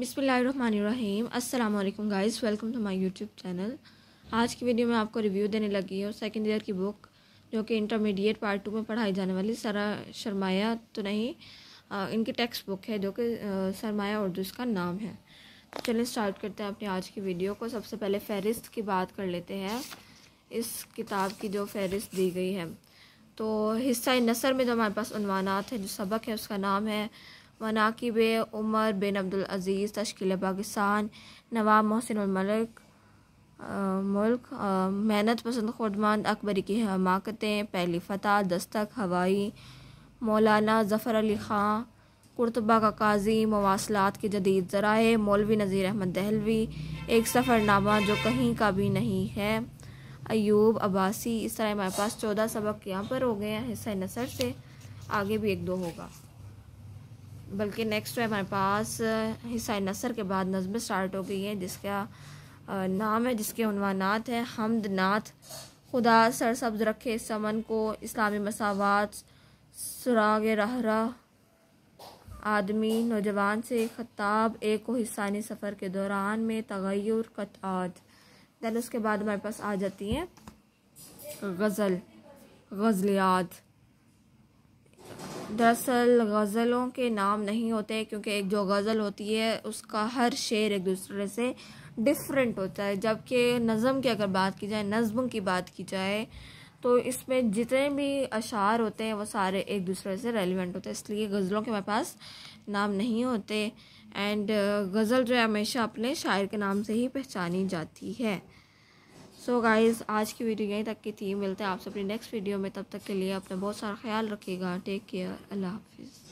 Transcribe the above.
बिसमीम अल्लाम guys welcome to my YouTube channel आज की वीडियो में आपको रिव्यू देने लगी हूँ सेकेंड ईयर की बुक जो कि इंटरमीडिएट पार्ट टू में पढ़ाई जाने वाली सरा शर्माया तो नहीं आ, इनकी टेक्स्ट बुक है जो कि सरमाया उर्दू इसका नाम है तो चलिए स्टार्ट करते हैं अपनी आज की वीडियो को सबसे पहले फहरिस्त की बात कर लेते हैं इस किताब की जो फहरिस्त दी गई है तो हिस्सा नसर में जो हमारे पास अनवाना है जो सबक है उसका नाम है मनाकब उमर बिन अब्दुल अजीज़ तश्कील पाकिस्तान नवाब मलिक मुल्क मेहनत पसंद खुदमान अकबरी की हमाकतें पहली फ़तह दस्तक हवाई मौलाना ज़फ़र अली ख़ां कुर्तबा का काजी मवासलात के जदीद ज़राए मौलवी नज़ीर अहमद दहलवी एक सफ़रनामा जो कहीं का भी नहीं है अयूब अब्बासी इस तरह हमारे पास चौदह सबक यहाँ पर हो गए हैं हिस्सा नसर से आगे भी एक दो होगा बल्कि नेक्स्ट जो तो है हमारे पास हिस्सा नसर के बाद नज़म स्टार्ट हो गई है जिसका नाम है जिसके अनवानात है हमद नाथ खुदा सरसब्ज रखे समन को इस्लामी मसावत सुराग रहरा आदमी नौजवान से खताब एक को हिस्सानी सफ़र के दौरान में तगैर कतात दैन उसके बाद हमारे पास आ जाती हैं गज़ल गज़लियात दरअसल गज़लों के नाम नहीं होते क्योंकि एक जो गज़ल होती है उसका हर शेर एक दूसरे से डिफरेंट होता है जबकि नज़म की अगर बात की जाए नज़म की बात की जाए तो इसमें जितने भी अशार होते हैं वो सारे एक दूसरे से रेलिवेंट होते हैं इसलिए गज़लों के मेरे पास नाम नहीं होते एंड गज़ल जो है हमेशा अपने शायर के नाम से ही पहचानी जाती है सो so गाइज़ आज की वीडियो यहीं तक की थी मिलते हैं आपसे अपनी नेक्स्ट वीडियो में तब तक के लिए अपना बहुत सारा ख्याल रखिएगा टेक केयर अल्लाह हाफिज़